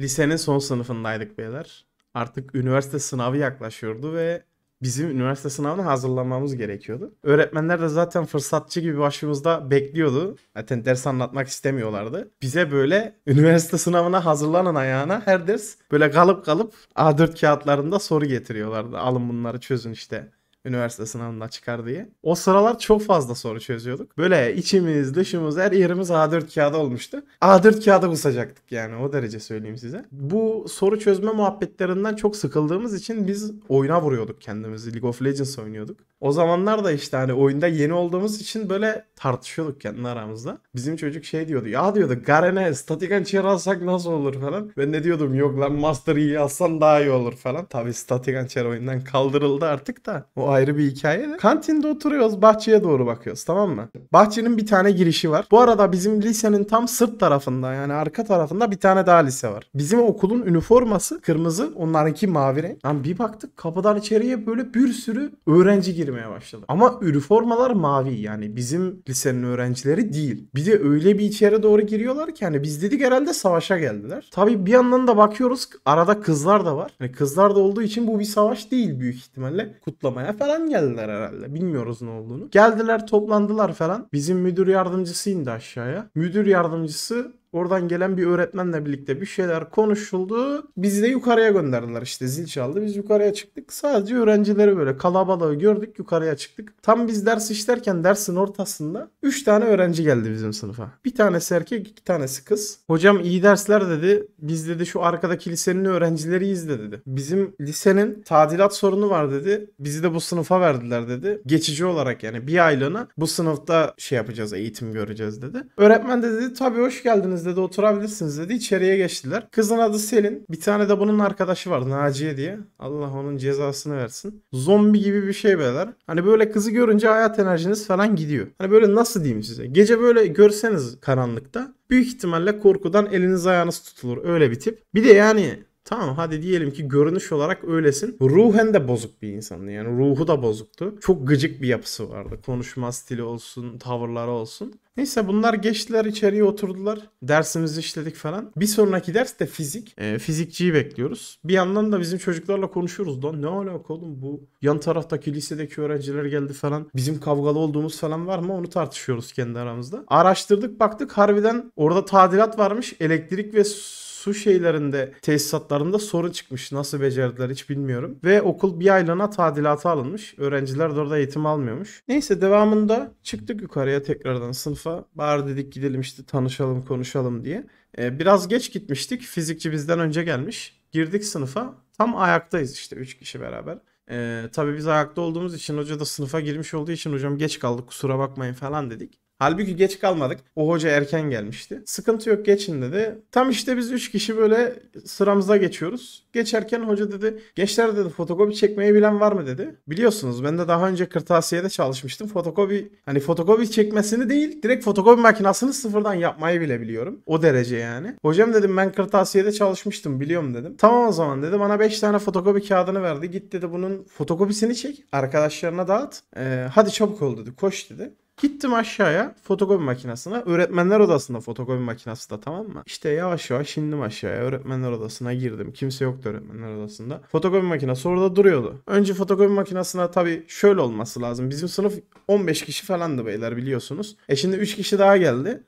Lisenin son sınıfındaydık beyler. Artık üniversite sınavı yaklaşıyordu ve bizim üniversite sınavına hazırlanmamız gerekiyordu. Öğretmenler de zaten fırsatçı gibi başımızda bekliyordu. Zaten ders anlatmak istemiyorlardı. Bize böyle üniversite sınavına hazırlanın ayağına her ders böyle kalıp kalıp A4 kağıtlarında soru getiriyorlardı. Alın bunları çözün işte üniversite sınavından çıkar diye. O sıralar çok fazla soru çözüyorduk. Böyle içimiz, dışımız, her yerimiz A4 kağıda olmuştu. A4 kağıda kusacaktık yani o derece söyleyeyim size. Bu soru çözme muhabbetlerinden çok sıkıldığımız için biz oyuna vuruyorduk kendimizi. League of Legends oynuyorduk. O zamanlar da işte hani oyunda yeni olduğumuz için böyle tartışıyorduk kendi aramızda. Bizim çocuk şey diyordu. Ya diyordu Garen'e statik hançer alsak nasıl olur falan. Ben ne diyordum yok lan Master alsan daha iyi olur falan. Tabi statik hançer oyundan kaldırıldı artık da. O ayrı bir hikaye de. Kantinde oturuyoruz bahçeye doğru bakıyoruz tamam mı? Bahçenin bir tane girişi var. Bu arada bizim lisenin tam sırt tarafında yani arka tarafında bir tane daha lise var. Bizim okulun üniforması kırmızı onlarınki mavi renk. Lan bir baktık kapıdan içeriye böyle bir sürü öğrenci girmeye başladı. Ama üniformalar mavi yani bizim lisenin öğrencileri değil. Bir de öyle bir içeri doğru giriyorlar ki hani biz dedik herhalde savaşa geldiler. Tabi bir yandan da bakıyoruz arada kızlar da var. Yani kızlar da olduğu için bu bir savaş değil büyük ihtimalle kutlamaya falan geldiler herhalde. Bilmiyoruz ne olduğunu. Geldiler toplandılar falan. Bizim müdür yardımcısı indi aşağıya. Müdür yardımcısı Oradan gelen bir öğretmenle birlikte bir şeyler konuşuldu. Bizi de yukarıya gönderdiler işte zil çaldı. Biz yukarıya çıktık. Sadece öğrencileri böyle kalabalığı gördük yukarıya çıktık. Tam biz ders işlerken dersin ortasında 3 tane öğrenci geldi bizim sınıfa. Bir tanesi erkek iki tanesi kız. Hocam iyi dersler dedi. Biz dedi şu arkadaki lisenin öğrencileriyiz de dedi. Bizim lisenin tadilat sorunu var dedi. Bizi de bu sınıfa verdiler dedi. Geçici olarak yani bir aylığına bu sınıfta şey yapacağız eğitim göreceğiz dedi. Öğretmen de dedi tabii hoş geldiniz isterseniz dedi oturabilirsiniz dedi. içeriye geçtiler. Kızın adı Selin. Bir tane de bunun arkadaşı var Naciye diye. Allah onun cezasını versin. Zombi gibi bir şey beyler. Hani böyle kızı görünce hayat enerjiniz falan gidiyor. Hani böyle nasıl diyeyim size. Gece böyle görseniz karanlıkta büyük ihtimalle korkudan eliniz ayağınız tutulur. Öyle bir tip. Bir de yani Tamam hadi diyelim ki görünüş olarak öylesin. Ruhen de bozuk bir insandı yani ruhu da bozuktu. Çok gıcık bir yapısı vardı. Konuşma stili olsun, tavırları olsun. Neyse bunlar geçtiler içeriye oturdular. Dersimizi işledik falan. Bir sonraki ders de fizik. E, fizikçiyi bekliyoruz. Bir yandan da bizim çocuklarla konuşuyoruz. Lan ne alaka oğlum bu yan taraftaki lisedeki öğrenciler geldi falan. Bizim kavgalı olduğumuz falan var mı onu tartışıyoruz kendi aramızda. Araştırdık baktık harbiden orada tadilat varmış. Elektrik ve su su şeylerinde tesisatlarında sorun çıkmış. Nasıl becerdiler hiç bilmiyorum. Ve okul bir aylığına tadilata alınmış. Öğrenciler de orada eğitim almıyormuş. Neyse devamında çıktık yukarıya tekrardan sınıfa. Bari dedik gidelim işte tanışalım konuşalım diye. Ee, biraz geç gitmiştik. Fizikçi bizden önce gelmiş. Girdik sınıfa. Tam ayaktayız işte 3 kişi beraber. Ee, tabii biz ayakta olduğumuz için hoca da sınıfa girmiş olduğu için hocam geç kaldık kusura bakmayın falan dedik. Halbuki geç kalmadık. O hoca erken gelmişti. Sıkıntı yok geçin dedi. Tam işte biz 3 kişi böyle sıramıza geçiyoruz. Geçerken hoca dedi gençler dedi fotokopi çekmeyi bilen var mı dedi. Biliyorsunuz ben de daha önce kırtasiyede çalışmıştım. Fotokopi hani fotokopi çekmesini değil direkt fotokopi makinesini sıfırdan yapmayı bile biliyorum. O derece yani. Hocam dedim ben kırtasiyede çalışmıştım biliyorum dedim. Tamam o zaman dedi bana 5 tane fotokopi kağıdını verdi. Git dedi bunun fotokopisini çek arkadaşlarına dağıt. Ee, hadi çabuk ol dedi koş dedi. Gittim aşağıya fotokopi makinesine. Öğretmenler odasında fotokopi makinesi de tamam mı? İşte yavaş yavaş indim aşağıya. Öğretmenler odasına girdim. Kimse yoktu öğretmenler odasında. Fotokopi makinesi orada duruyordu. Önce fotokopi makinesine tabii şöyle olması lazım. Bizim sınıf 15 kişi falandı beyler biliyorsunuz. E şimdi 3 kişi daha geldi.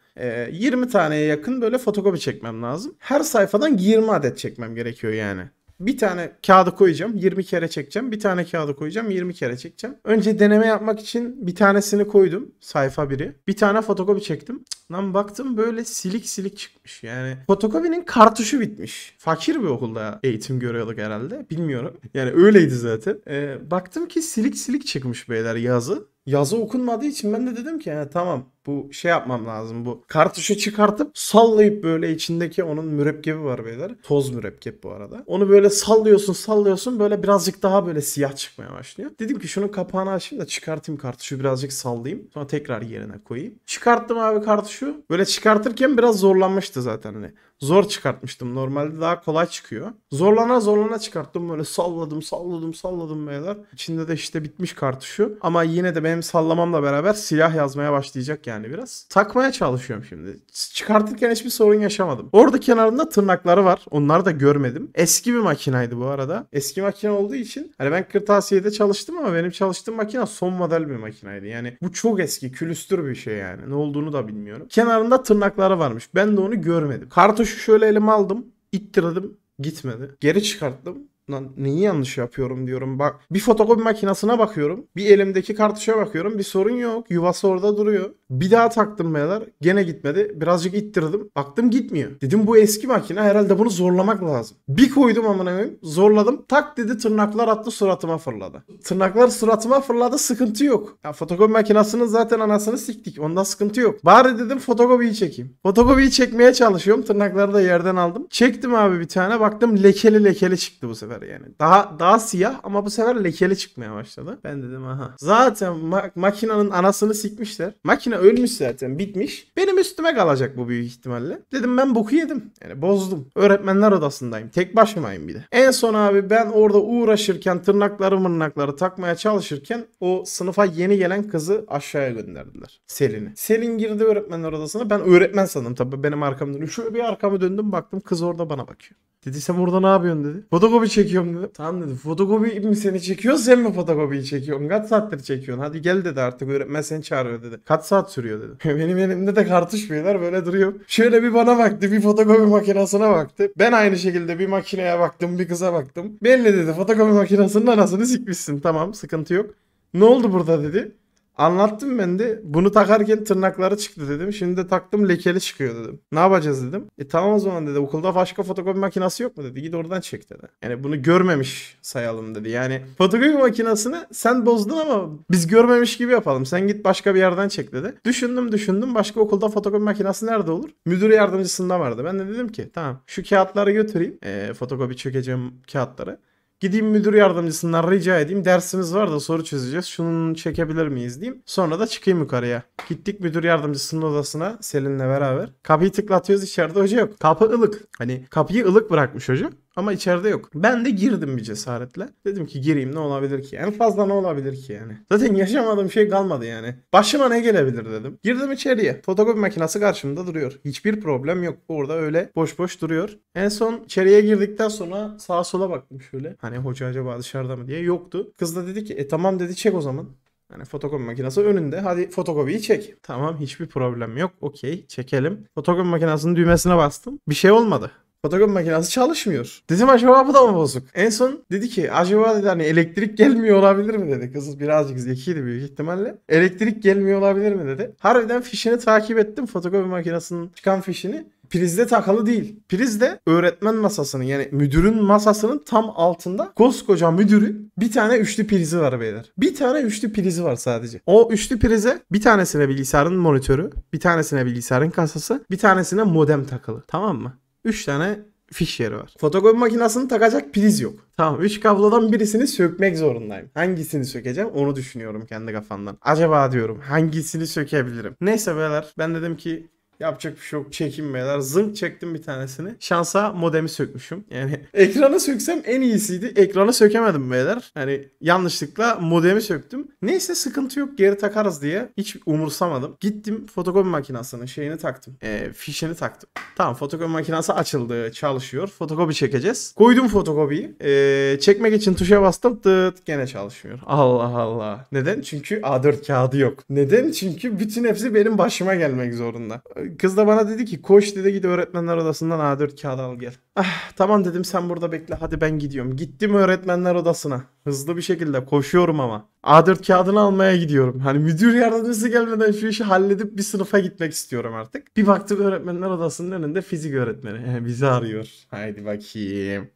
20 e, taneye yakın böyle fotokopi çekmem lazım. Her sayfadan 20 adet çekmem gerekiyor yani bir tane kağıdı koyacağım. 20 kere çekeceğim. Bir tane kağıdı koyacağım. 20 kere çekeceğim. Önce deneme yapmak için bir tanesini koydum. Sayfa biri. Bir tane fotokopi çektim. Arkasından baktım böyle silik silik çıkmış. Yani fotokopinin kartuşu bitmiş. Fakir bir okulda eğitim görüyorduk herhalde. Bilmiyorum. Yani öyleydi zaten. Ee, baktım ki silik silik çıkmış beyler yazı yazı okunmadığı için ben de dedim ki yani tamam bu şey yapmam lazım bu kartuşu çıkartıp sallayıp böyle içindeki onun mürekkebi var beyler. Toz mürekkep bu arada. Onu böyle sallıyorsun sallıyorsun böyle birazcık daha böyle siyah çıkmaya başlıyor. Dedim ki şunun kapağını açayım da çıkartayım kartuşu birazcık sallayayım. Sonra tekrar yerine koyayım. Çıkarttım abi kartuşu şu. Böyle çıkartırken biraz zorlanmıştı zaten. Hani zor çıkartmıştım. Normalde daha kolay çıkıyor. Zorlana zorlana çıkarttım. Böyle salladım salladım salladım beyler. İçinde de işte bitmiş kartı şu. Ama yine de benim sallamamla beraber silah yazmaya başlayacak yani biraz. Takmaya çalışıyorum şimdi. Çıkartırken hiçbir sorun yaşamadım. Orada kenarında tırnakları var. Onları da görmedim. Eski bir makinaydı bu arada. Eski makine olduğu için hani ben kırtasiyede çalıştım ama benim çalıştığım makine son model bir makinaydı. Yani bu çok eski külüstür bir şey yani. Ne olduğunu da bilmiyorum bilmiyorum. Kenarında tırnakları varmış. Ben de onu görmedim. Kartuşu şöyle elime aldım. İttirdim. Gitmedi. Geri çıkarttım. Lan neyi yanlış yapıyorum diyorum. Bak bir fotokopi makinesine bakıyorum. Bir elimdeki kartuşa bakıyorum. Bir sorun yok. Yuvası orada duruyor. Bir daha taktım beyler. Gene gitmedi. Birazcık ittirdim. Baktım gitmiyor. Dedim bu eski makine herhalde bunu zorlamak lazım. Bir koydum amına koyayım. Zorladım. Tak dedi tırnaklar attı suratıma fırladı. Tırnaklar suratıma fırladı sıkıntı yok. Ya fotokopi makinesinin zaten anasını siktik. Ondan sıkıntı yok. Bari dedim fotokopiyi çekeyim. Fotokopiyi çekmeye çalışıyorum. Tırnakları da yerden aldım. Çektim abi bir tane. Baktım lekeli lekeli çıktı bu sefer tekrar yani. Daha daha siyah ama bu sefer lekeli çıkmaya başladı. Ben dedim aha. Zaten ma- makinenin anasını sikmişler. Makine ölmüş zaten bitmiş. Benim üstüme kalacak bu büyük ihtimalle. Dedim ben boku yedim. Yani bozdum. Öğretmenler odasındayım. Tek başımayım bir de. En son abi ben orada uğraşırken tırnakları mırnakları takmaya çalışırken o sınıfa yeni gelen kızı aşağıya gönderdiler. Selin'i. Selin girdi öğretmenler odasına. Ben öğretmen sandım tabii. Benim arkamdan. Şöyle bir arkamı döndüm baktım kız orada bana bakıyor. Dedi sen orada ne yapıyorsun dedi. Fotokopi çekiyorum dedi. Tamam dedi. Fotokopi mi seni çekiyor sen mi fotokopiyi çekiyorsun? Kaç saattir çekiyorsun? Hadi gel dedi artık öğretmen seni çağırıyor dedi. Kaç saat sürüyor dedi. Benim elimde de kartuşmuyorlar böyle duruyor. Şöyle bir bana baktı bir fotokopi makinesine baktı. Ben aynı şekilde bir makineye baktım bir kıza baktım. Belli dedi fotokopi makinesinin anasını sikmişsin tamam sıkıntı yok. Ne oldu burada dedi. Anlattım ben de bunu takarken tırnakları çıktı dedim. Şimdi de taktım lekeli çıkıyor dedim. Ne yapacağız dedim. E tamam o zaman dedi okulda başka fotokopi makinesi yok mu dedi. Git oradan çek dedi. Yani bunu görmemiş sayalım dedi. Yani fotokopi makinesini sen bozdun ama biz görmemiş gibi yapalım. Sen git başka bir yerden çek dedi. Düşündüm düşündüm başka okulda fotokopi makinesi nerede olur? Müdür yardımcısında vardı. Ben de dedim ki tamam şu kağıtları götüreyim. E, fotokopi çökeceğim kağıtları. Gideyim müdür yardımcısından rica edeyim. Dersimiz var da soru çözeceğiz. Şunu çekebilir miyiz diyeyim. Sonra da çıkayım yukarıya. Gittik müdür yardımcısının odasına Selin'le beraber. Kapıyı tıklatıyoruz içeride hoca yok. Kapı ılık. Hani kapıyı ılık bırakmış hoca. Ama içeride yok. Ben de girdim bir cesaretle. Dedim ki gireyim ne olabilir ki? En fazla ne olabilir ki yani? Zaten yaşamadığım şey kalmadı yani. Başıma ne gelebilir dedim. Girdim içeriye. Fotokopi makinesi karşımda duruyor. Hiçbir problem yok. Orada öyle boş boş duruyor. En son içeriye girdikten sonra sağa sola baktım şöyle. Hani hoca acaba dışarıda mı diye. Yoktu. Kız da dedi ki e tamam dedi çek o zaman. Yani fotokopi makinesi önünde. Hadi fotokopiyi çek. Tamam hiçbir problem yok. Okey çekelim. Fotokopi makinesinin düğmesine bastım. Bir şey olmadı. Fotokopi makinesi çalışmıyor. Dedim acaba bu da mı bozuk? En son dedi ki acaba dedi hani elektrik gelmiyor olabilir mi dedi. Kız birazcık zekiydi büyük ihtimalle. Elektrik gelmiyor olabilir mi dedi. Harbiden fişini takip ettim fotokopi makinesinin çıkan fişini prizde takalı değil. Prizde öğretmen masasının yani müdürün masasının tam altında koskoca müdürü bir tane üçlü prizi var beyler. Bir tane üçlü prizi var sadece. O üçlü prize bir tanesine bilgisayarın monitörü, bir tanesine bilgisayarın kasası, bir tanesine modem takılı. Tamam mı? 3 tane fiş yeri var. Fotokopi makinesini takacak priz yok. Tamam 3 kablodan birisini sökmek zorundayım. Hangisini sökeceğim onu düşünüyorum kendi kafamdan. Acaba diyorum hangisini sökebilirim? Neyse beyler ben dedim ki Yapacak bir şey yok. Çekinmeler. Zınk çektim bir tanesini. Şansa modemi sökmüşüm. Yani ekrana söksem en iyisiydi. Ekrana sökemedim beyler. Yani yanlışlıkla modemi söktüm. Neyse sıkıntı yok geri takarız diye hiç umursamadım. Gittim fotokopi makinesinin şeyini taktım. E, fişini taktım. Tamam fotokopi makinesi açıldı. Çalışıyor. Fotokopi çekeceğiz. Koydum fotokopiyi. E, çekmek için tuşa bastım. Tıt gene çalışmıyor. Allah Allah. Neden? Çünkü A4 kağıdı yok. Neden? Çünkü bütün hepsi benim başıma gelmek zorunda. Kız da bana dedi ki koş dedi git öğretmenler odasından A4 kağıdı al gel. Ah, tamam dedim sen burada bekle hadi ben gidiyorum. Gittim öğretmenler odasına. Hızlı bir şekilde koşuyorum ama. A4 kağıdını almaya gidiyorum. Hani müdür yardımcısı gelmeden şu işi halledip bir sınıfa gitmek istiyorum artık. Bir baktım öğretmenler odasının önünde fizik öğretmeni. Bizi arıyor. Haydi bakayım.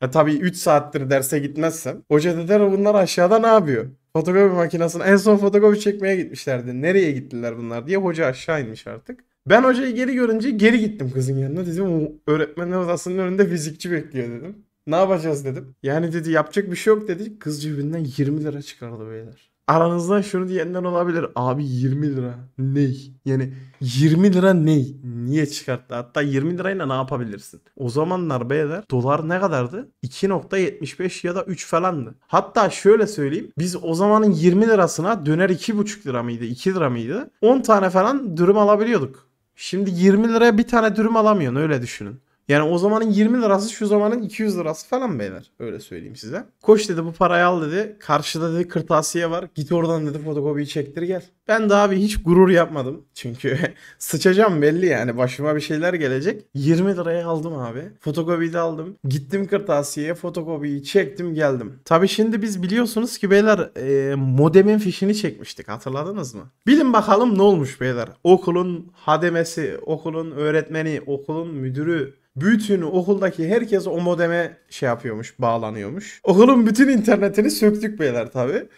E tabii 3 saattir derse gitmezsem. Hoca dediler bunlar aşağıda ne yapıyor? Fotokopi makinesine en son fotokopi çekmeye gitmişlerdi. Nereye gittiler bunlar diye hoca aşağı inmiş artık. Ben hocayı geri görünce geri gittim kızın yanına. Dedim öğretmenler odasının önünde fizikçi bekliyor dedim. Ne yapacağız dedim. Yani dedi yapacak bir şey yok dedi. Kız cebinden 20 lira çıkardı beyler. Aranızdan şunu diyenler olabilir. Abi 20 lira ne Yani 20 lira ne Niye çıkarttı? Hatta 20 lirayla ne yapabilirsin? O zamanlar beyler dolar ne kadardı? 2.75 ya da 3 falandı. Hatta şöyle söyleyeyim. Biz o zamanın 20 lirasına döner 2.5 lira mıydı? 2 lira mıydı? 10 tane falan dürüm alabiliyorduk. Şimdi 20 liraya bir tane dürüm alamıyorsun öyle düşünün. Yani o zamanın 20 lirası şu zamanın 200 lirası falan beyler. Öyle söyleyeyim size. Koş dedi bu parayı al dedi. Karşıda dedi kırtasiye var. Git oradan dedi fotokopiyi çektir gel. Ben daha bir hiç gurur yapmadım. Çünkü sıçacağım belli yani. Başıma bir şeyler gelecek. 20 liraya aldım abi. Fotokopiyi de aldım. Gittim kırtasiyeye fotokopiyi çektim geldim. Tabi şimdi biz biliyorsunuz ki beyler e, modemin fişini çekmiştik. Hatırladınız mı? Bilin bakalım ne olmuş beyler. Okulun hademesi, okulun öğretmeni, okulun müdürü bütün okuldaki herkes o modeme şey yapıyormuş, bağlanıyormuş. Okulun bütün internetini söktük beyler tabi.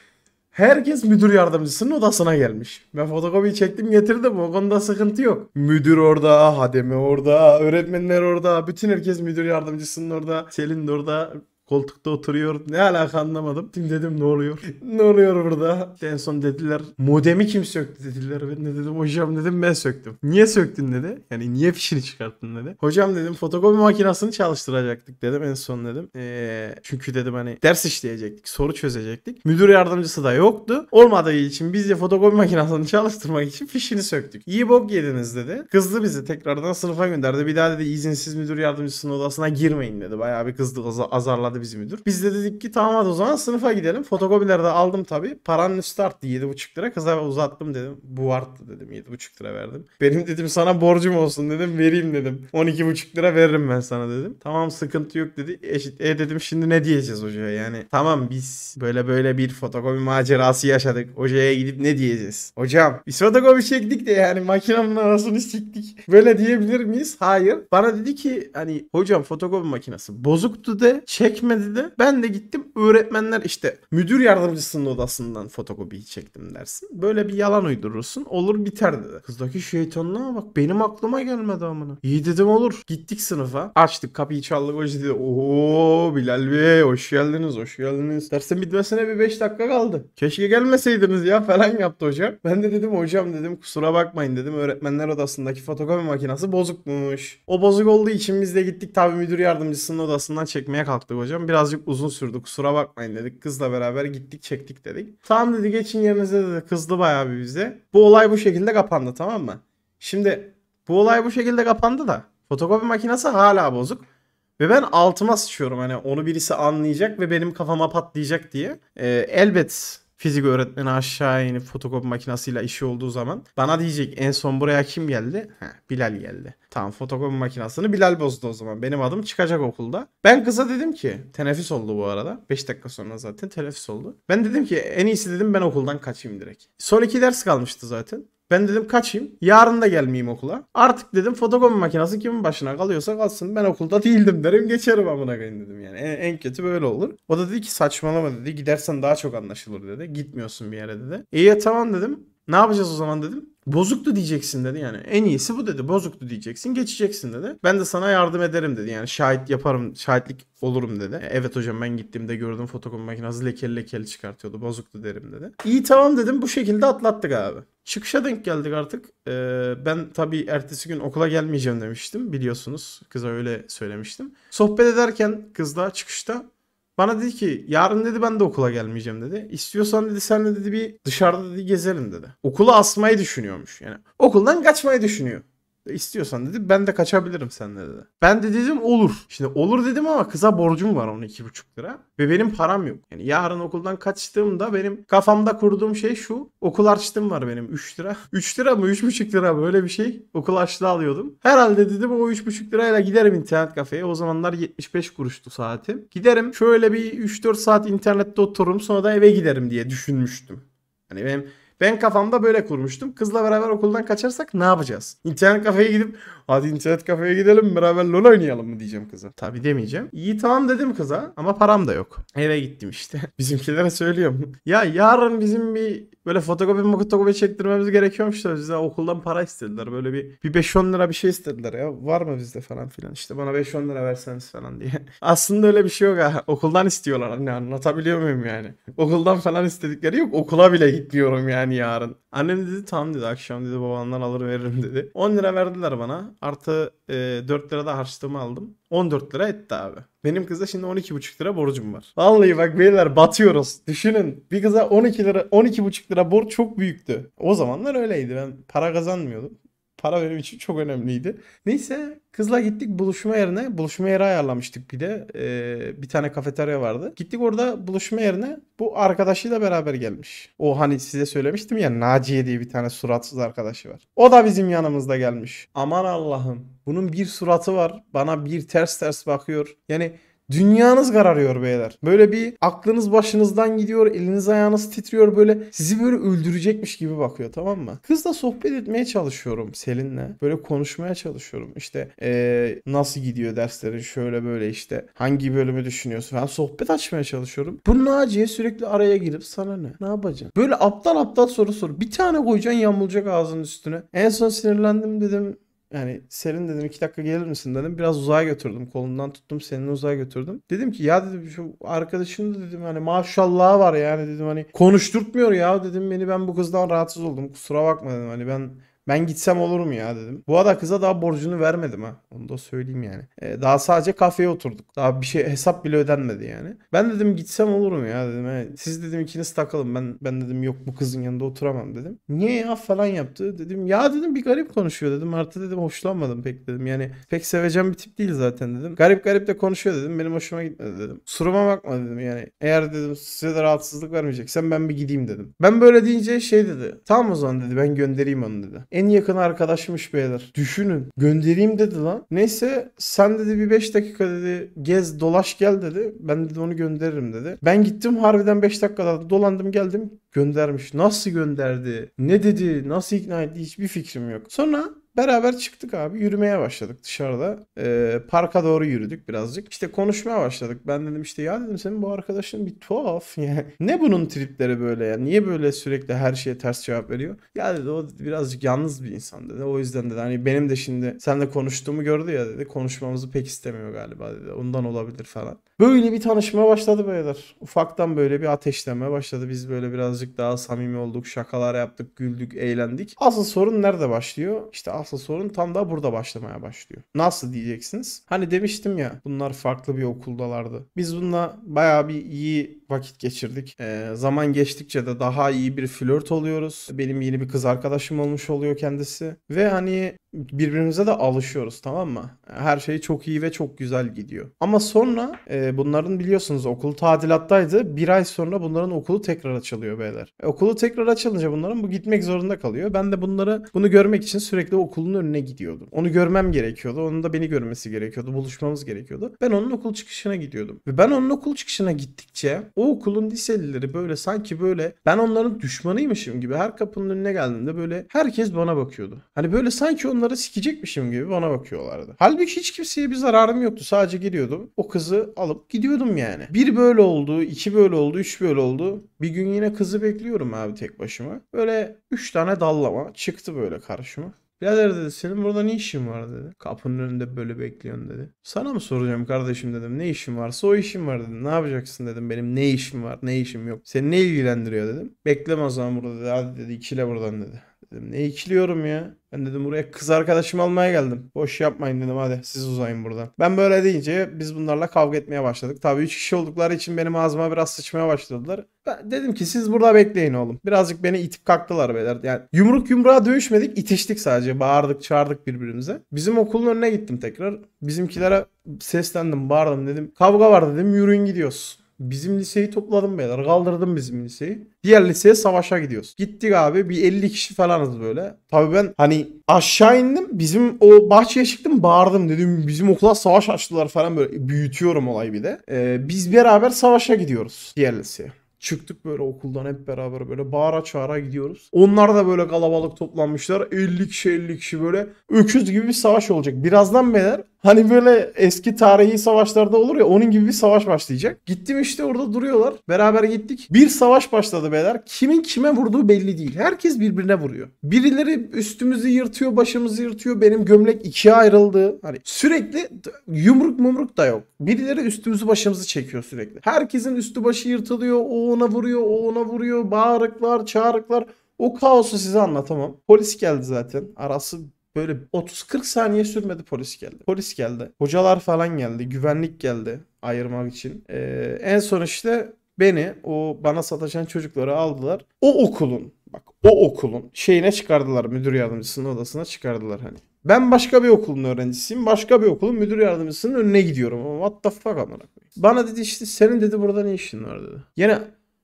Herkes müdür yardımcısının odasına gelmiş. Ben fotokopi çektim getirdim o konuda sıkıntı yok. Müdür orada, hademe orada, öğretmenler orada, bütün herkes müdür yardımcısının orada, Selin de orada, koltukta oturuyor. Ne alaka anlamadım. Şimdi dedim ne oluyor? ne oluyor burada? En son dediler modemi kim söktü dediler. Ben ne dedim hocam dedim ben söktüm. Niye söktün dedi. Yani niye fişini çıkarttın dedi. Hocam dedim fotokopi makinesini çalıştıracaktık dedim en son dedim. Ee, çünkü dedim hani ders işleyecektik. Soru çözecektik. Müdür yardımcısı da yoktu. Olmadığı için biz de fotokopi makinesini çalıştırmak için fişini söktük. İyi bok yediniz dedi. Kızdı bizi tekrardan sınıfa gönderdi. Bir daha dedi izinsiz müdür yardımcısının odasına girmeyin dedi. Bayağı bir kızdı azarladı vardı bizim müdür. Biz de dedik ki tamam hadi o zaman sınıfa gidelim. Fotokopileri de aldım tabii. Paranın üstü arttı 7,5 lira. Kıza uzattım dedim. Bu arttı dedim 7,5 lira verdim. Benim dedim sana borcum olsun dedim vereyim dedim. 12,5 lira veririm ben sana dedim. Tamam sıkıntı yok dedi. Eşit. E dedim şimdi ne diyeceğiz hocaya yani. Tamam biz böyle böyle bir fotokopi macerası yaşadık. Hocaya gidip ne diyeceğiz? Hocam biz fotokopi çektik de yani makinenin arasını çektik Böyle diyebilir miyiz? Hayır. Bana dedi ki hani hocam fotokopi makinesi bozuktu de çekme çekilmedi de ben de gittim öğretmenler işte müdür yardımcısının odasından fotokopiyi çektim dersin. Böyle bir yalan uydurursun olur biter dedi. Kızdaki şeytanlığa bak benim aklıma gelmedi amına. İyi dedim olur. Gittik sınıfa açtık kapıyı çaldık hoca dedi ooo Bilal Bey hoş geldiniz hoş geldiniz. Dersin bitmesine bir 5 dakika kaldı. Keşke gelmeseydiniz ya falan yaptı hocam. Ben de dedim hocam dedim kusura bakmayın dedim öğretmenler odasındaki fotokopi makinesi bozukmuş. O bozuk olduğu için biz de gittik tabi müdür yardımcısının odasından çekmeye kalktık hocam yapacağım. Birazcık uzun sürdü kusura bakmayın dedik. Kızla beraber gittik çektik dedik. Tamam dedi geçin yerinize dedi. Kızdı bayağı bir bize. Bu olay bu şekilde kapandı tamam mı? Şimdi bu olay bu şekilde kapandı da fotokopi makinesi hala bozuk. Ve ben altıma sıçıyorum hani onu birisi anlayacak ve benim kafama patlayacak diye. Ee, elbet fizik öğretmeni aşağı inip fotokopi makinasıyla işi olduğu zaman bana diyecek en son buraya kim geldi? Heh, Bilal geldi. Tamam fotokopi makinasını Bilal bozdu o zaman. Benim adım çıkacak okulda. Ben kıza dedim ki teneffüs oldu bu arada. 5 dakika sonra zaten teneffüs oldu. Ben dedim ki en iyisi dedim ben okuldan kaçayım direkt. Son iki ders kalmıştı zaten. Ben dedim kaçayım. Yarın da gelmeyeyim okula. Artık dedim fotokopi makinesi kimin başına kalıyorsa kalsın. Ben okulda değildim derim geçerim amına koyayım dedim yani. En, en kötü böyle olur. O da dedi ki saçmalama dedi. Gidersen daha çok anlaşılır dedi. Gitmiyorsun bir yere dedi. İyi e, tamam dedim. Ne yapacağız o zaman dedim. Bozuktu diyeceksin dedi yani. En iyisi bu dedi. Bozuktu diyeceksin, geçeceksin dedi. Ben de sana yardım ederim dedi. Yani şahit yaparım, şahitlik olurum dedi. E, evet hocam ben gittiğimde gördüm fotokopi makinesi lekeli lekeli çıkartıyordu. Bozuktu derim dedi. İyi tamam dedim. Bu şekilde atlattık abi. Çıkışa denk geldik artık. Ee, ben tabii ertesi gün okula gelmeyeceğim demiştim. Biliyorsunuz kıza öyle söylemiştim. Sohbet ederken kızla çıkışta bana dedi ki yarın dedi ben de okula gelmeyeceğim dedi. İstiyorsan dedi sen dedi bir dışarıda dedi gezelim dedi. Okula asmayı düşünüyormuş yani. Okuldan kaçmayı düşünüyor. İstiyorsan dedi ben de kaçabilirim seninle dedi. Ben de dedim olur. Şimdi olur dedim ama kıza borcum var onun iki buçuk lira. Ve benim param yok. Yani yarın okuldan kaçtığımda benim kafamda kurduğum şey şu. Okul harçlığım var benim 3 lira. 3 lira mı 3,5 lira mı öyle bir şey. Okul harçlığı alıyordum. Herhalde dedim o 3,5 lirayla giderim internet kafeye. O zamanlar 75 kuruştu saatim. Giderim şöyle bir 3-4 saat internette otururum sonra da eve giderim diye düşünmüştüm. Hani benim ben kafamda böyle kurmuştum. Kızla beraber okuldan kaçarsak ne yapacağız? İnternet kafeye gidip hadi internet kafeye gidelim beraber LOL oynayalım mı diyeceğim kıza. Tabi demeyeceğim. İyi tamam dedim kıza ama param da yok. Eve gittim işte. Bizimkilere söylüyorum. ya yarın bizim bir Böyle fotokopi fotokopi çektirmemiz gerekiyormuş da bize okuldan para istediler. Böyle bir, bir 5-10 lira bir şey istediler ya. Var mı bizde falan filan. İşte bana 5-10 lira verseniz falan diye. Aslında öyle bir şey yok ha. Okuldan istiyorlar. Hani anlatabiliyor muyum yani? Okuldan falan istedikleri yok. Okula bile gitmiyorum yani yarın. Annem dedi tamam dedi akşam dedi babandan alır veririm dedi. 10 lira verdiler bana. Artı e, 4 lira da harçlığımı aldım. 14 lira etti abi. Benim kıza şimdi 12,5 lira borcum var. Vallahi bak beyler batıyoruz. Düşünün bir kıza 12 lira 12,5 lira borç çok büyüktü. O zamanlar öyleydi. Ben para kazanmıyordum para benim için çok önemliydi. Neyse kızla gittik buluşma yerine. Buluşma yeri ayarlamıştık bir de. Ee, bir tane kafeterya vardı. Gittik orada buluşma yerine bu arkadaşıyla beraber gelmiş. O hani size söylemiştim ya Naciye diye bir tane suratsız arkadaşı var. O da bizim yanımızda gelmiş. Aman Allah'ım. Bunun bir suratı var. Bana bir ters ters bakıyor. Yani Dünyanız kararıyor beyler. Böyle bir aklınız başınızdan gidiyor, eliniz ayağınız titriyor böyle sizi böyle öldürecekmiş gibi bakıyor tamam mı? Kızla sohbet etmeye çalışıyorum Selin'le. Böyle konuşmaya çalışıyorum. İşte ee, nasıl gidiyor derslerin şöyle böyle işte hangi bölümü düşünüyorsun falan sohbet açmaya çalışıyorum. Bu Naciye sürekli araya girip sana ne? Ne yapacaksın? Böyle aptal aptal soru sor. Bir tane koyacaksın yamulacak ağzının üstüne. En son sinirlendim dedim yani Selin dedim iki dakika gelir misin dedim. Biraz uzağa götürdüm. Kolundan tuttum Selin'i uzağa götürdüm. Dedim ki ya dedim şu arkadaşın dedim hani maşallah var yani dedim hani konuşturtmuyor ya dedim beni ben bu kızdan rahatsız oldum. Kusura bakma dedim hani ben ben gitsem olur mu ya dedim. Bu arada kıza daha borcunu vermedim ha. Onu da söyleyeyim yani. Ee, daha sadece kafeye oturduk. Daha bir şey hesap bile ödenmedi yani. Ben dedim gitsem olur mu ya dedim. He, siz dedim ikiniz takalım. Ben ben dedim yok bu kızın yanında oturamam dedim. Niye ya falan yaptı. Dedim ya dedim bir garip konuşuyor dedim. Artı dedim hoşlanmadım pek dedim. Yani pek seveceğim bir tip değil zaten dedim. Garip garip de konuşuyor dedim. Benim hoşuma gitmedi dedim. Suruma bakma dedim yani. Eğer dedim size de rahatsızlık vermeyeceksen ben bir gideyim dedim. Ben böyle deyince şey dedi. Tamam o zaman dedi ben göndereyim onu dedi. E en yakın arkadaşmış beyler. Düşünün. Göndereyim dedi lan. Neyse sen dedi bir 5 dakika dedi gez dolaş gel dedi. Ben dedi onu gönderirim dedi. Ben gittim harbiden 5 dakikada dolandım geldim göndermiş. Nasıl gönderdi? Ne dedi? Nasıl ikna etti? Hiçbir fikrim yok. Sonra Beraber çıktık abi yürümeye başladık dışarıda. Ee, parka doğru yürüdük birazcık. işte konuşmaya başladık. Ben dedim işte ya dedim senin bu arkadaşın bir tuhaf. Yani ne bunun tripleri böyle ya? Niye böyle sürekli her şeye ters cevap veriyor? Ya dedi o birazcık yalnız bir insan dedi. O yüzden dedi hani benim de şimdi senle konuştuğumu gördü ya dedi. Konuşmamızı pek istemiyor galiba dedi. Ondan olabilir falan. Böyle bir tanışma başladı beyler. Ufaktan böyle bir ateşleme başladı. Biz böyle birazcık daha samimi olduk. Şakalar yaptık, güldük, eğlendik. Asıl sorun nerede başlıyor? İşte asıl sorun tam da burada başlamaya başlıyor. Nasıl diyeceksiniz? Hani demiştim ya bunlar farklı bir okuldalardı. Biz bununla baya bir iyi vakit geçirdik. Ee, zaman geçtikçe de daha iyi bir flört oluyoruz. Benim yeni bir kız arkadaşım olmuş oluyor kendisi. Ve hani birbirimize de alışıyoruz tamam mı? Her şey çok iyi ve çok güzel gidiyor. Ama sonra e, bunların biliyorsunuz okul tadilattaydı. Bir ay sonra bunların okulu tekrar açılıyor beyler. E, okulu tekrar açılınca bunların bu gitmek zorunda kalıyor. Ben de bunları bunu görmek için sürekli okulun önüne gidiyordum. Onu görmem gerekiyordu. Onun da beni görmesi gerekiyordu. Buluşmamız gerekiyordu. Ben onun okul çıkışına gidiyordum. Ve ben onun okul çıkışına gittikçe o okulun liselileri böyle sanki böyle ben onların düşmanıymışım gibi her kapının önüne geldiğimde böyle herkes bana bakıyordu. Hani böyle sanki onun onları sikecekmişim gibi bana bakıyorlardı. Halbuki hiç kimseye bir zararım yoktu. Sadece geliyordum. O kızı alıp gidiyordum yani. Bir böyle oldu, iki böyle oldu, üç böyle oldu. Bir gün yine kızı bekliyorum abi tek başıma. Böyle üç tane dallama çıktı böyle karşıma. Birader dedi senin burada ne işin var dedi. Kapının önünde böyle bekliyorsun dedi. Sana mı soracağım kardeşim dedim. Ne işin varsa o işin var dedim. Ne yapacaksın dedim. Benim ne işim var ne işim yok. Seni ne ilgilendiriyor dedim. Bekleme o zaman burada dedi. Hadi dedi ikile buradan dedi. Dedim ne ikiliyorum ya. Ben dedim buraya kız arkadaşımı almaya geldim. Boş yapmayın dedim hadi siz uzayın buradan. Ben böyle deyince biz bunlarla kavga etmeye başladık. Tabii 3 kişi oldukları için benim ağzıma biraz sıçmaya başladılar. Ben dedim ki siz burada bekleyin oğlum. Birazcık beni itip kalktılar beyler. Yani yumruk yumruğa dövüşmedik itiştik sadece. Bağırdık çağırdık birbirimize. Bizim okulun önüne gittim tekrar. Bizimkilere seslendim bağırdım dedim. Kavga var dedim yürüyün gidiyoruz. Bizim liseyi topladım beyler. Kaldırdım bizim liseyi. Diğer liseye savaşa gidiyoruz. Gittik abi bir 50 kişi falanız böyle. Tabii ben hani aşağı indim. Bizim o bahçeye çıktım bağırdım dedim. Bizim okula savaş açtılar falan böyle. Büyütüyorum olayı bir de. Ee, biz beraber savaşa gidiyoruz diğer liseye. Çıktık böyle okuldan hep beraber böyle bağıra çağıra gidiyoruz. Onlar da böyle kalabalık toplanmışlar. 50 kişi 50 kişi böyle öküz gibi bir savaş olacak. Birazdan beyler Hani böyle eski tarihi savaşlarda olur ya onun gibi bir savaş başlayacak. Gittim işte orada duruyorlar. Beraber gittik. Bir savaş başladı beyler. Kimin kime vurduğu belli değil. Herkes birbirine vuruyor. Birileri üstümüzü yırtıyor, başımızı yırtıyor. Benim gömlek ikiye ayrıldı. Hani sürekli yumruk mumruk da yok. Birileri üstümüzü başımızı çekiyor sürekli. Herkesin üstü başı yırtılıyor. O ona vuruyor, o ona vuruyor. Bağırıklar, çağırıklar. O kaosu size anlatamam. Polis geldi zaten. Arası Böyle 30-40 saniye sürmedi polis geldi. Polis geldi. Hocalar falan geldi. Güvenlik geldi ayırmak için. Ee, en son işte beni o bana sataşan çocukları aldılar. O okulun bak o okulun şeyine çıkardılar müdür yardımcısının odasına çıkardılar hani. Ben başka bir okulun öğrencisiyim. Başka bir okulun müdür yardımcısının önüne gidiyorum. Ama what the fuck amına Bana dedi işte senin dedi burada ne işin var dedi. Yine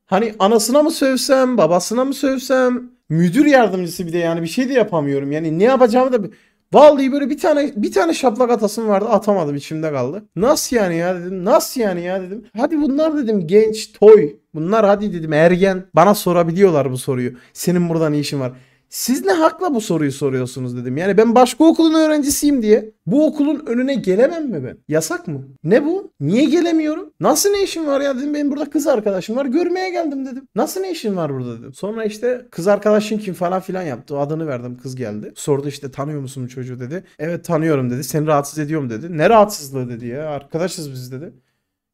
hani anasına mı sövsem, babasına mı sövsem, Müdür yardımcısı bir de yani bir şey de yapamıyorum. Yani ne yapacağımı da Vallahi böyle bir tane bir tane şaplak atasım vardı atamadım içimde kaldı. Nasıl yani ya dedim. Nasıl yani ya dedim. Hadi bunlar dedim genç, toy. Bunlar hadi dedim ergen. Bana sorabiliyorlar bu soruyu. Senin burada ne işin var? Siz ne hakla bu soruyu soruyorsunuz dedim. Yani ben başka okulun öğrencisiyim diye bu okulun önüne gelemem mi ben? Yasak mı? Ne bu? Niye gelemiyorum? Nasıl ne işin var ya dedim. Benim burada kız arkadaşım var. Görmeye geldim dedim. Nasıl ne işin var burada dedim. Sonra işte kız arkadaşın kim falan filan yaptı. O adını verdim. Kız geldi. Sordu işte tanıyor musun bu çocuğu dedi. Evet tanıyorum dedi. Seni rahatsız ediyorum dedi. Ne rahatsızlığı dedi ya. Arkadaşız biz dedi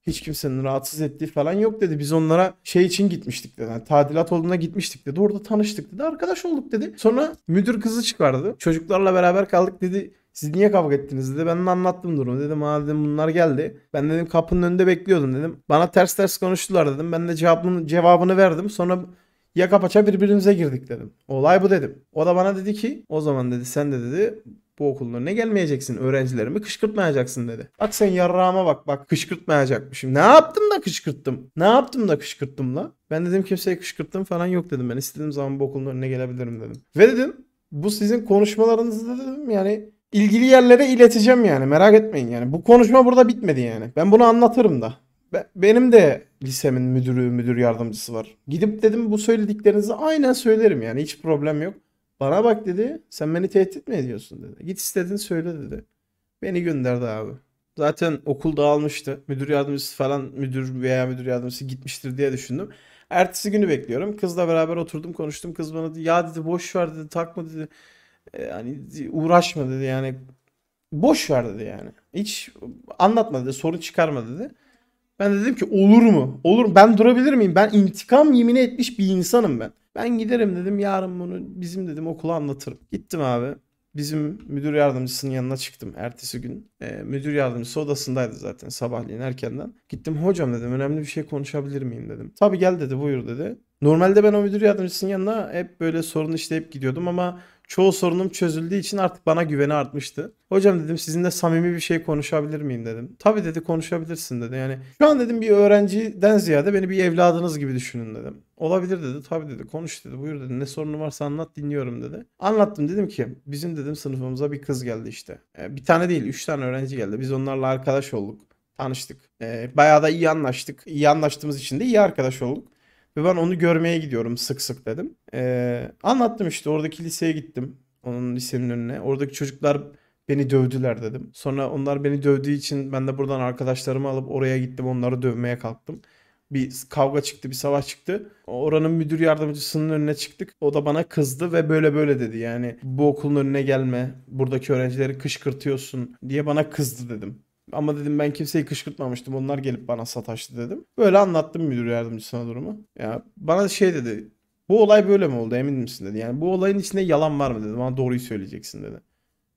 hiç kimsenin rahatsız ettiği falan yok dedi. Biz onlara şey için gitmiştik dedi. Yani tadilat olduğuna gitmiştik dedi. Orada tanıştık dedi. Arkadaş olduk dedi. Sonra müdür kızı çıkardı. Çocuklarla beraber kaldık dedi. Siz niye kavga ettiniz dedi. Ben de anlattım durumu. Dedim ha dedim bunlar geldi. Ben dedim kapının önünde bekliyordum dedim. Bana ters ters konuştular dedim. Ben de cevabını, cevabını verdim. Sonra ya paça birbirimize girdik dedim. Olay bu dedim. O da bana dedi ki o zaman dedi sen de dedi bu okulun ne gelmeyeceksin öğrencilerimi kışkırtmayacaksın dedi. Bak sen yarrağıma bak bak kışkırtmayacakmışım. Ne yaptım da kışkırttım? Ne yaptım da kışkırttım la? Ben dedim kimseye kışkırttım falan yok dedim ben. istediğim zaman bu okulun önüne gelebilirim dedim. Ve dedim bu sizin konuşmalarınızda dedim yani ilgili yerlere ileteceğim yani merak etmeyin yani. Bu konuşma burada bitmedi yani. Ben bunu anlatırım da. Benim de lisemin müdürü, müdür yardımcısı var. Gidip dedim bu söylediklerinizi aynen söylerim yani hiç problem yok. Bana bak dedi. Sen beni tehdit mi ediyorsun dedi. Git istediğini söyle dedi. Beni gönderdi abi. Zaten okul dağılmıştı. Müdür yardımcısı falan müdür veya müdür yardımcısı gitmiştir diye düşündüm. Ertesi günü bekliyorum. Kızla beraber oturdum konuştum. Kız bana dedi ya dedi boş ver dedi takma dedi. Yani e, uğraşma dedi yani. Boş ver dedi yani. Hiç anlatma dedi sorun çıkarma dedi. Ben de dedim ki olur mu? Olur mu? Ben durabilir miyim? Ben intikam yemini etmiş bir insanım ben. Ben giderim dedim. Yarın bunu bizim dedim okula anlatırım. Gittim abi. Bizim müdür yardımcısının yanına çıktım ertesi gün. E, müdür yardımcısı odasındaydı zaten sabahleyin erkenden. Gittim hocam dedim önemli bir şey konuşabilir miyim dedim. Tabii gel dedi buyur dedi. Normalde ben o müdür yardımcısının yanına hep böyle sorun işleyip gidiyordum ama çoğu sorunum çözüldüğü için artık bana güveni artmıştı. Hocam dedim sizinle samimi bir şey konuşabilir miyim dedim. Tabi dedi konuşabilirsin dedi. Yani şu an dedim bir öğrenciden ziyade beni bir evladınız gibi düşünün dedim. Olabilir dedi. tabi dedi konuş dedi. Buyur dedi. Ne sorunu varsa anlat dinliyorum dedi. Anlattım dedim ki bizim dedim sınıfımıza bir kız geldi işte. E, bir tane değil üç tane öğrenci geldi. Biz onlarla arkadaş olduk. Tanıştık. E, bayağı da iyi anlaştık. İyi anlaştığımız için de iyi arkadaş olduk. Ve ben onu görmeye gidiyorum sık sık dedim. Ee, anlattım işte oradaki liseye gittim. Onun lisenin önüne. Oradaki çocuklar beni dövdüler dedim. Sonra onlar beni dövdüğü için ben de buradan arkadaşlarımı alıp oraya gittim onları dövmeye kalktım. Bir kavga çıktı, bir savaş çıktı. Oranın müdür yardımcısının önüne çıktık. O da bana kızdı ve böyle böyle dedi. Yani bu okulun önüne gelme, buradaki öğrencileri kışkırtıyorsun diye bana kızdı dedim. Ama dedim ben kimseyi kışkırtmamıştım. Onlar gelip bana sataştı dedim. Böyle anlattım müdür yardımcısına durumu. Ya bana şey dedi. Bu olay böyle mi oldu emin misin dedi. Yani bu olayın içinde yalan var mı dedi. Bana doğruyu söyleyeceksin dedi.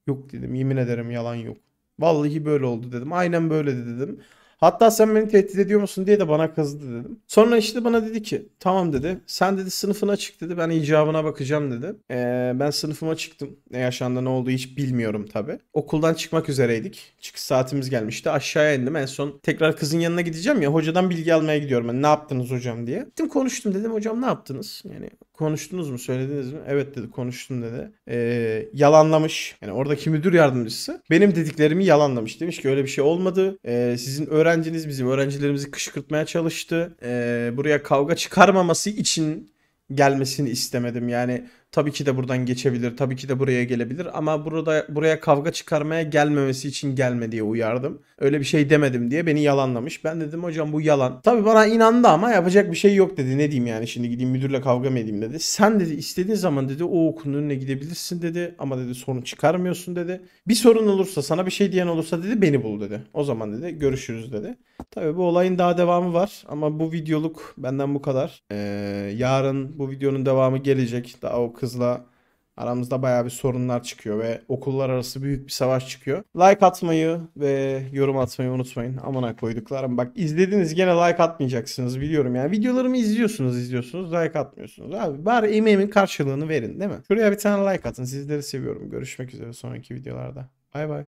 Yok dedim yemin ederim yalan yok. Vallahi böyle oldu dedim. Aynen böyle dedim. Hatta sen beni tehdit ediyor musun diye de bana kızdı dedim. Sonra işte bana dedi ki tamam dedi. Sen dedi sınıfına çık dedi. Ben icabına bakacağım dedi. Ee, ben sınıfıma çıktım. Ne yaşandı ne oldu hiç bilmiyorum tabi. Okuldan çıkmak üzereydik. Çıkış saatimiz gelmişti. Aşağıya indim. En son tekrar kızın yanına gideceğim ya. Hocadan bilgi almaya gidiyorum. Ben, ne yaptınız hocam diye. Gittim konuştum dedim. Hocam ne yaptınız? Yani konuştunuz mu söylediniz mi? Evet dedi konuştum dedi. Ee, yalanlamış. Yani oradaki müdür yardımcısı benim dediklerimi yalanlamış. Demiş ki öyle bir şey olmadı. Ee, sizin öğren öğrenciniz bizim öğrencilerimizi kışkırtmaya çalıştı. Ee, buraya kavga çıkarmaması için gelmesini istemedim. Yani Tabii ki de buradan geçebilir, tabii ki de buraya gelebilir ama burada buraya kavga çıkarmaya gelmemesi için gelme diye uyardım. Öyle bir şey demedim diye beni yalanlamış. Ben dedim hocam bu yalan. Tabii bana inandı ama yapacak bir şey yok dedi. Ne diyeyim yani şimdi gideyim müdürle kavga mı edeyim dedi. Sen dedi istediğin zaman dedi o okulun önüne gidebilirsin dedi ama dedi sorun çıkarmıyorsun dedi. Bir sorun olursa sana bir şey diyen olursa dedi beni bul dedi. O zaman dedi görüşürüz dedi. Tabii bu olayın daha devamı var ama bu videoluk benden bu kadar. Ee, yarın bu videonun devamı gelecek. Daha o kız kızla aramızda baya bir sorunlar çıkıyor ve okullar arası büyük bir savaş çıkıyor. Like atmayı ve yorum atmayı unutmayın. Amına koyduklarım. Bak izlediniz gene like atmayacaksınız biliyorum yani. Videolarımı izliyorsunuz izliyorsunuz like atmıyorsunuz. Abi bari emeğimin karşılığını verin değil mi? Şuraya bir tane like atın. Sizleri seviyorum. Görüşmek üzere sonraki videolarda. Bay bay.